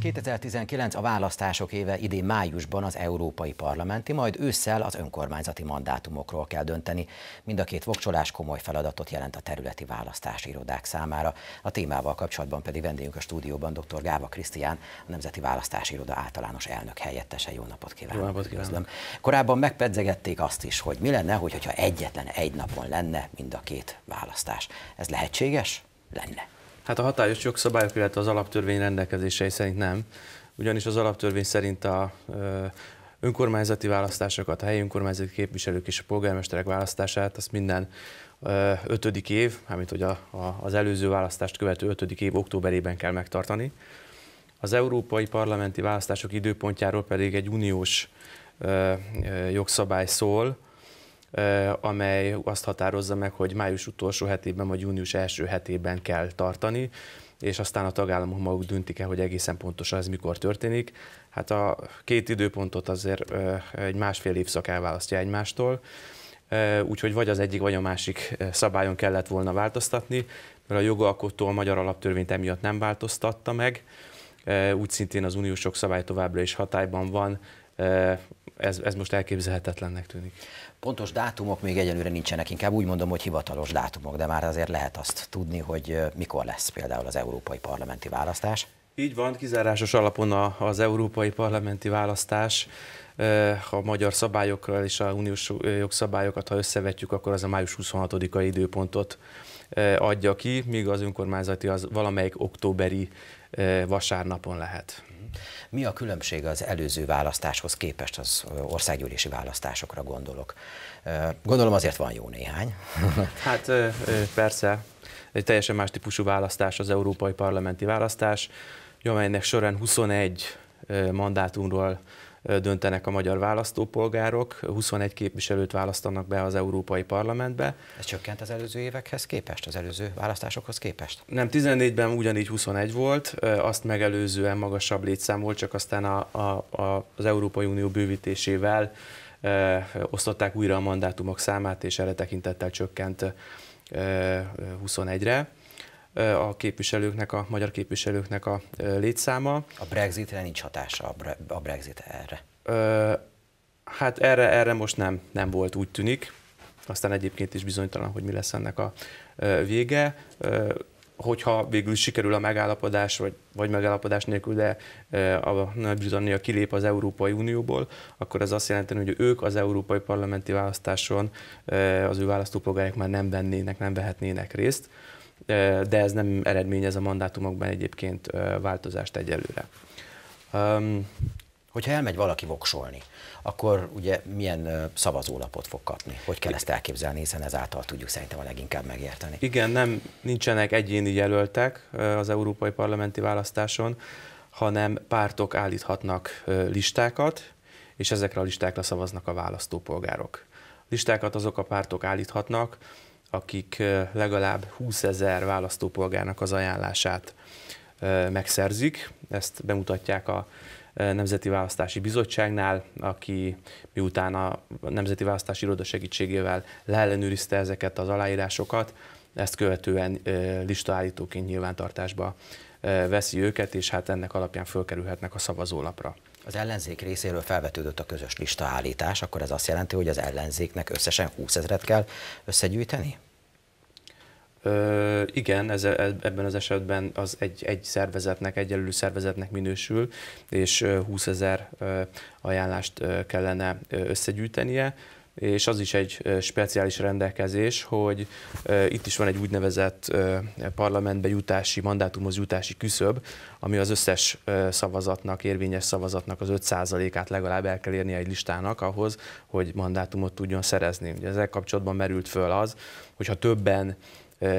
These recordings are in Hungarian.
2019 a választások éve idén májusban az európai parlamenti, majd ősszel az önkormányzati mandátumokról kell dönteni. Mind a két vokcsolás komoly feladatot jelent a területi választási irodák számára. A témával kapcsolatban pedig vendégünk a stúdióban dr. Gáva Krisztián, a Nemzeti Választási Iroda általános elnök helyettese. Jó napot kívánok! Jó napot kívánok! Korábban megpedzegették azt is, hogy mi lenne, hogyha egyetlen egy napon lenne mind a két választás. Ez lehetséges? Lenne. Hát a hatályos jogszabályok, illetve az alaptörvény rendelkezései szerint nem, ugyanis az alaptörvény szerint a önkormányzati választásokat, a helyi önkormányzati képviselők és a polgármesterek választását, azt minden ötödik év, amit hogy a, a, az előző választást követő ötödik év októberében kell megtartani. Az európai parlamenti választások időpontjáról pedig egy uniós ö, ö, jogszabály szól, amely azt határozza meg, hogy május utolsó hetében vagy június első hetében kell tartani, és aztán a tagállamok maguk döntik el, hogy egészen pontosan ez mikor történik. Hát a két időpontot azért egy másfél évszak elválasztja egymástól, úgyhogy vagy az egyik, vagy a másik szabályon kellett volna változtatni, mert a jogalkotó a magyar alaptörvényt emiatt nem változtatta meg, úgy szintén az uniós jogszabály továbbra is hatályban van, ez, ez most elképzelhetetlennek tűnik. Pontos dátumok még egyelőre nincsenek, inkább úgy mondom, hogy hivatalos dátumok, de már azért lehet azt tudni, hogy mikor lesz például az európai parlamenti választás. Így van, kizárásos alapon az európai parlamenti választás ha a magyar szabályokkal és a uniós jogszabályokat, ha összevetjük, akkor az a május 26-a időpontot adja ki, míg az önkormányzati az valamelyik októberi vasárnapon lehet. Mi a különbség az előző választáshoz képest, az országgyűlési választásokra gondolok? Gondolom azért van jó néhány. Hát persze, egy teljesen más típusú választás az európai parlamenti választás, amelynek során 21 mandátumról döntenek a magyar választópolgárok, 21 képviselőt választanak be az Európai Parlamentbe. Ez csökkent az előző évekhez képest, az előző választásokhoz képest? Nem, 14-ben ugyanígy 21 volt, azt megelőzően magasabb létszám volt, csak aztán a, a, a, az Európai Unió bővítésével e, osztották újra a mandátumok számát, és erre tekintettel csökkent 21-re a képviselőknek, a magyar képviselőknek a létszáma. A Brexitre nincs hatása a Brexit erre? Hát erre, erre most nem, nem volt, úgy tűnik. Aztán egyébként is bizonytalan, hogy mi lesz ennek a vége hogyha végül sikerül a megállapodás, vagy, vagy megállapodás nélkül, de a Nagy-Britannia kilép az Európai Unióból, akkor ez azt jelenti, hogy ők az európai parlamenti választáson az ő választópolgárok már nem vennének, nem vehetnének részt de ez nem eredményez a mandátumokban egyébként változást egyelőre. Um, Hogyha elmegy valaki voksolni, akkor ugye milyen szavazólapot fog kapni? Hogy kell ezt elképzelni, hiszen ezáltal tudjuk szerintem a leginkább megérteni. Igen, nem nincsenek egyéni jelöltek az európai parlamenti választáson, hanem pártok állíthatnak listákat, és ezekre a listákra szavaznak a választópolgárok. Listákat azok a pártok állíthatnak, akik legalább 20 ezer választópolgárnak az ajánlását megszerzik. Ezt bemutatják a Nemzeti Választási Bizottságnál, aki miután a Nemzeti Választási Iroda segítségével leellenőrizte ezeket az aláírásokat, ezt követően listaállítóként nyilvántartásba veszi őket, és hát ennek alapján fölkerülhetnek a szavazólapra. Az ellenzék részéről felvetődött a közös lista állítás, akkor ez azt jelenti, hogy az ellenzéknek összesen 20 ezeret kell összegyűjteni? Ö, igen, ez, e, ebben az esetben az egy, egy szervezetnek, egyenlő szervezetnek minősül, és 20 ezer ajánlást kellene összegyűjtenie és az is egy speciális rendelkezés, hogy itt is van egy úgynevezett parlamentbe jutási, mandátumhoz jutási küszöb, ami az összes szavazatnak, érvényes szavazatnak az 5%-át legalább el kell érnie egy listának ahhoz, hogy mandátumot tudjon szerezni. Ugye ezzel kapcsolatban merült föl az, hogyha többen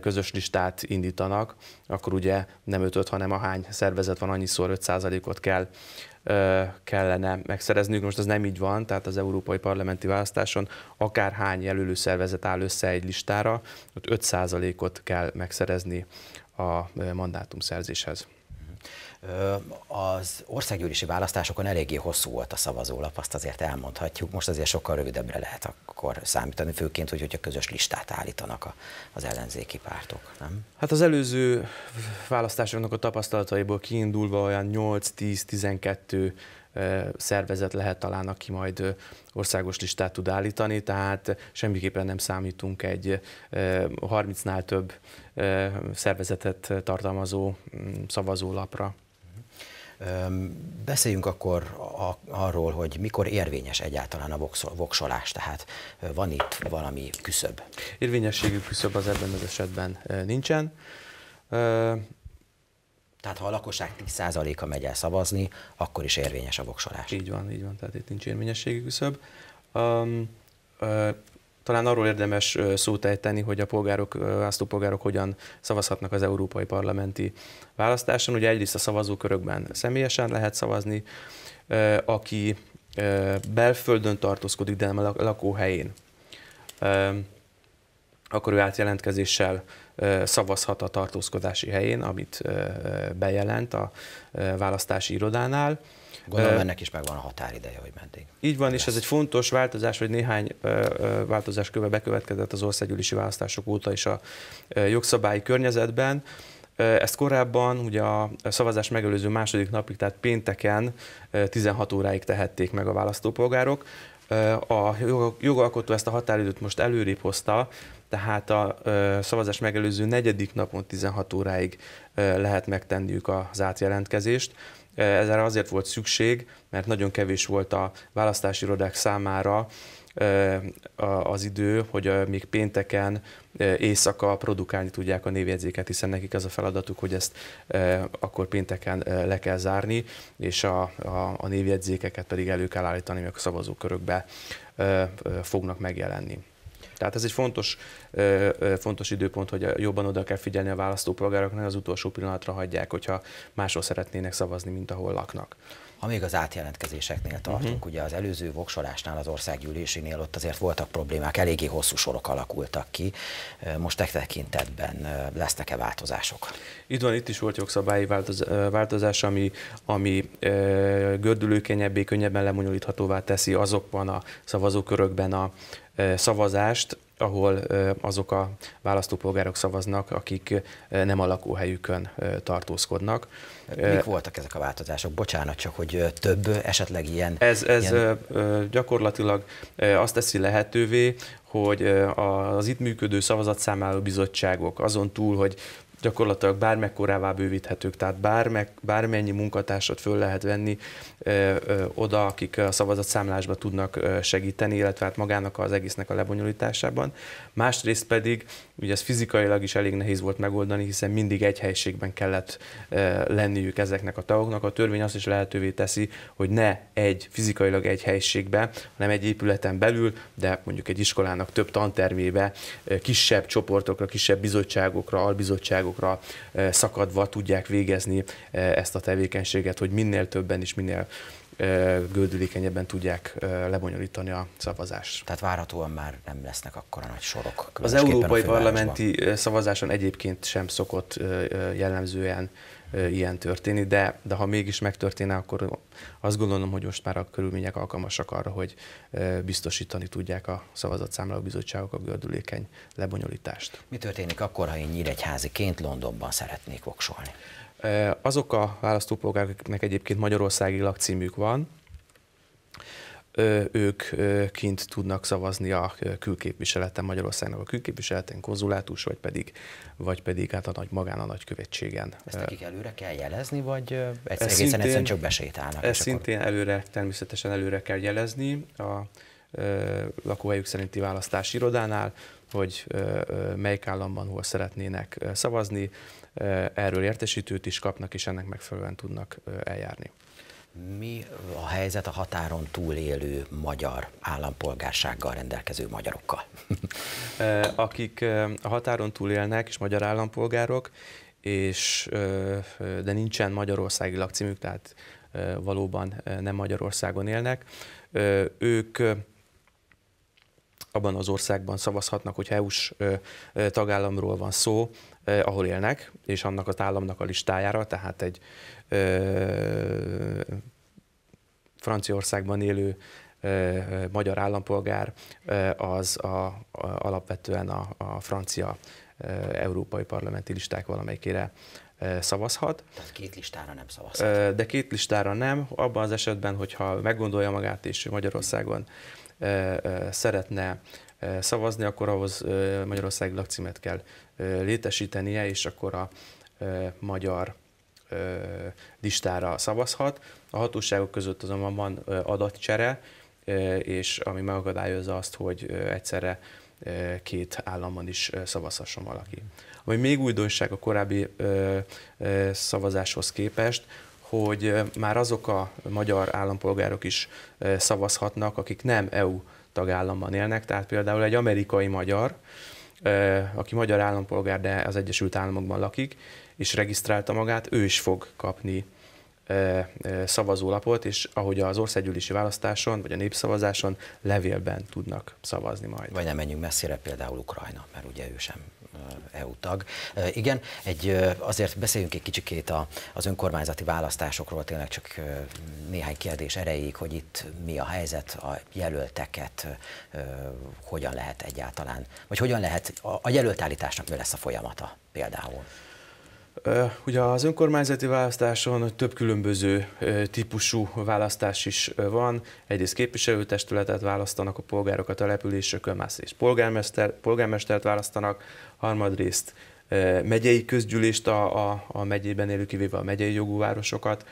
közös listát indítanak, akkor ugye nem 5 hanem hány szervezet van, annyiszor 5%-ot kell kellene megszereznünk. Most ez nem így van, tehát az európai parlamenti választáson hány jelölő szervezet áll össze egy listára, ott 5%-ot kell megszerezni a mandátum szerzéshez. Az országgyűlési választásokon eléggé hosszú volt a szavazólap, azt azért elmondhatjuk. Most azért sokkal rövidebbre lehet akkor számítani, főként, hogy, hogyha közös listát állítanak a, az ellenzéki pártok, nem? Hát az előző választásoknak a tapasztalataiból kiindulva olyan 8-10-12 szervezet lehet talán, aki majd országos listát tud állítani, tehát semmiképpen nem számítunk egy 30-nál több szervezetet tartalmazó mm, szavazólapra. Beszéljünk akkor arról, hogy mikor érvényes egyáltalán a voksolás, tehát van itt valami küszöb. Érvényességű küszöb az ebben az esetben nincsen. Tehát ha a lakosság 10%-a megy el szavazni, akkor is érvényes a voksolás. Így van, így van, tehát itt nincs érvényességű küszöb. Talán arról érdemes szót ejteni, hogy a polgárok, polgárok hogyan szavazhatnak az európai parlamenti választáson. Ugye egyrészt a szavazókörökben személyesen lehet szavazni, aki belföldön tartózkodik, de nem a lakóhelyén akkor ő átjelentkezéssel szavazhat a tartózkodási helyén, amit bejelent a választási irodánál. Gondolom ennek is megvan a határideje, hogy meddig. Így van, lesz. és ez egy fontos változás, hogy néhány változás köve bekövetkezett az országgyűlési választások óta is a jogszabályi környezetben. Ezt korábban ugye a szavazás megelőző második napig, tehát pénteken 16 óráig tehették meg a választópolgárok. A jogalkotó ezt a határidőt most előrébb hozta, tehát a szavazás megelőző negyedik napon 16 óráig lehet megtenniük az átjelentkezést. Ezzel azért volt szükség, mert nagyon kevés volt a választási irodák számára az idő, hogy még pénteken éjszaka produkálni tudják a névjegyzéket, hiszen nekik az a feladatuk, hogy ezt akkor pénteken le kell zárni, és a, a, a névjegyzékeket pedig elő kell állítani, mert a szavazókörökbe fognak megjelenni. Tehát ez egy fontos, fontos időpont, hogy jobban oda kell figyelni a választópolgároknak, az utolsó pillanatra hagyják, hogyha máshol szeretnének szavazni, mint ahol laknak még az átjelentkezéseknél mhm. tartunk, uh-huh. ugye az előző voksolásnál, az országgyűlésinél ott azért voltak problémák, eléggé hosszú sorok alakultak ki. Most e tekintetben lesznek-e változások? Itt van, itt is volt jogszabályi változ, változás, ami, ami gördülőkenyebbé, könnyebben lemonyolíthatóvá teszi azokban a szavazókörökben a szavazást, ahol azok a választópolgárok szavaznak, akik nem a lakóhelyükön tartózkodnak. Mik voltak ezek a változások? Bocsánat, csak hogy több esetleg ilyen... Ez, ez ilyen... gyakorlatilag azt teszi lehetővé, hogy az itt működő szavazatszámáló bizottságok azon túl, hogy gyakorlatilag bármekkorává bővíthetők, tehát bármek, bármennyi munkatársat föl lehet venni ö, ö, oda, akik a szavazatszámlásban tudnak segíteni, illetve hát magának az egésznek a lebonyolításában. Másrészt pedig, ugye ez fizikailag is elég nehéz volt megoldani, hiszen mindig egy helységben kellett ö, lenniük ezeknek a tagoknak. A törvény azt is lehetővé teszi, hogy ne egy fizikailag egy helységbe, hanem egy épületen belül, de mondjuk egy iskolának több tantermébe kisebb csoportokra, kisebb bizottságokra, albizottságokra, országokra eh, szakadva tudják végezni eh, ezt a tevékenységet, hogy minél többen és minél eh, gördülékenyebben tudják lebonyolítani a szavazást. Tehát várhatóan már nem lesznek akkora nagy sorok. Az európai parlamenti szavazáson egyébként sem szokott jellemzően ilyen történik, de, de ha mégis megtörténne, akkor azt gondolom, hogy most már a körülmények alkalmasak arra, hogy biztosítani tudják a szavazatszámláló bizottságok a gördülékeny lebonyolítást. Mi történik akkor, ha én nyíregyháziként Londonban szeretnék voksolni? Azok a választópolgároknak egyébként magyarországi lakcímük van, ők kint tudnak szavazni a külképviseleten, Magyarországnak a külképviseleten, konzulátus, vagy pedig, vagy pedig hát a nagy magán, a nagykövetségen. Ezt nekik előre kell jelezni, vagy egyszer, egészen szintén, egyszerűen csak besétálnak? Ezt szintén akkor... előre, természetesen előre kell jelezni a, a lakóhelyük szerinti választási irodánál, hogy melyik államban hol szeretnének szavazni, erről értesítőt is kapnak, és ennek megfelelően tudnak eljárni. Mi a helyzet a határon túlélő magyar állampolgársággal rendelkező magyarokkal? Eh, akik eh, a határon túlélnek, és magyar állampolgárok, és, eh, de nincsen magyarországi lakcímük, tehát valóban nem Magyarországon élnek, ők abban az országban szavazhatnak, hogy EU-s tagállamról van szó, ahol élnek, és annak az államnak a listájára, tehát egy Franciaországban élő magyar állampolgár az a, a, alapvetően a, a francia európai parlamenti listák valamelyikére szavazhat. Tehát két listára nem szavazhat. De két listára nem, abban az esetben, hogyha meggondolja magát és Magyarországon szeretne szavazni, akkor ahhoz Magyarország lakcímet kell létesítenie, és akkor a magyar listára szavazhat. A hatóságok között azonban van adatcsere, és ami megakadályozza azt, hogy egyszerre két államban is szavazhasson valaki. Ami még újdonság a korábbi szavazáshoz képest, hogy már azok a magyar állampolgárok is szavazhatnak, akik nem EU tagállamban élnek, tehát például egy amerikai magyar, aki magyar állampolgár, de az Egyesült Államokban lakik, és regisztrálta magát, ő is fog kapni szavazólapot, és ahogy az országgyűlési választáson, vagy a népszavazáson levélben tudnak szavazni majd. Vagy nem menjünk messzire, például Ukrajna, mert ugye ő sem EU tag. Igen, egy, azért beszéljünk egy kicsikét a, az önkormányzati választásokról, tényleg csak néhány kérdés erejéig, hogy itt mi a helyzet, a jelölteket hogyan lehet egyáltalán, vagy hogyan lehet, a, a jelöltállításnak mi lesz a folyamata például? Ugye az önkormányzati választáson több különböző típusú választás is van. Egyrészt képviselőtestületet választanak a polgárok a településekön, másrészt polgármester, polgármestert választanak, harmadrészt megyei közgyűlést a, a, a megyében élő, kivéve a megyei jogú városokat,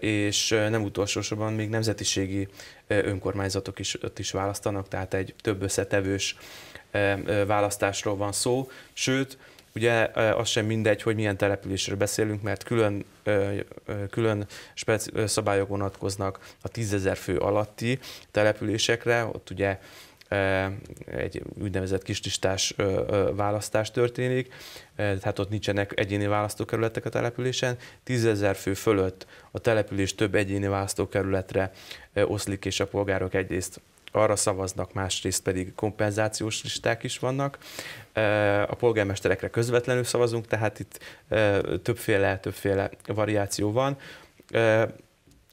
és nem utolsó sorban még nemzetiségi önkormányzatok is, ott is választanak, tehát egy több összetevős választásról van szó, sőt, Ugye az sem mindegy, hogy milyen településről beszélünk, mert külön, külön speci- szabályok vonatkoznak a tízezer fő alatti településekre, ott ugye egy úgynevezett kislistás választás történik, tehát ott nincsenek egyéni választókerületek a településen, tízezer fő fölött a település több egyéni választókerületre oszlik, és a polgárok egyrészt arra szavaznak, másrészt pedig kompenzációs listák is vannak. A polgármesterekre közvetlenül szavazunk, tehát itt többféle, többféle variáció van.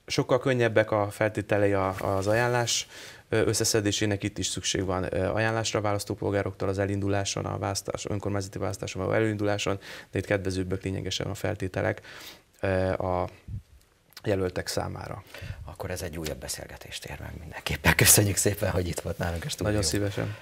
Sokkal könnyebbek a feltételei az ajánlás összeszedésének itt is szükség van ajánlásra a választópolgároktól az elinduláson, a választás, önkormányzati választáson vagy elinduláson, de itt kedvezőbbek lényegesen a feltételek a jelöltek számára. Akkor ez egy újabb beszélgetést ér meg mindenképpen. Köszönjük szépen, hogy itt volt nálunk a Nagyon szívesen.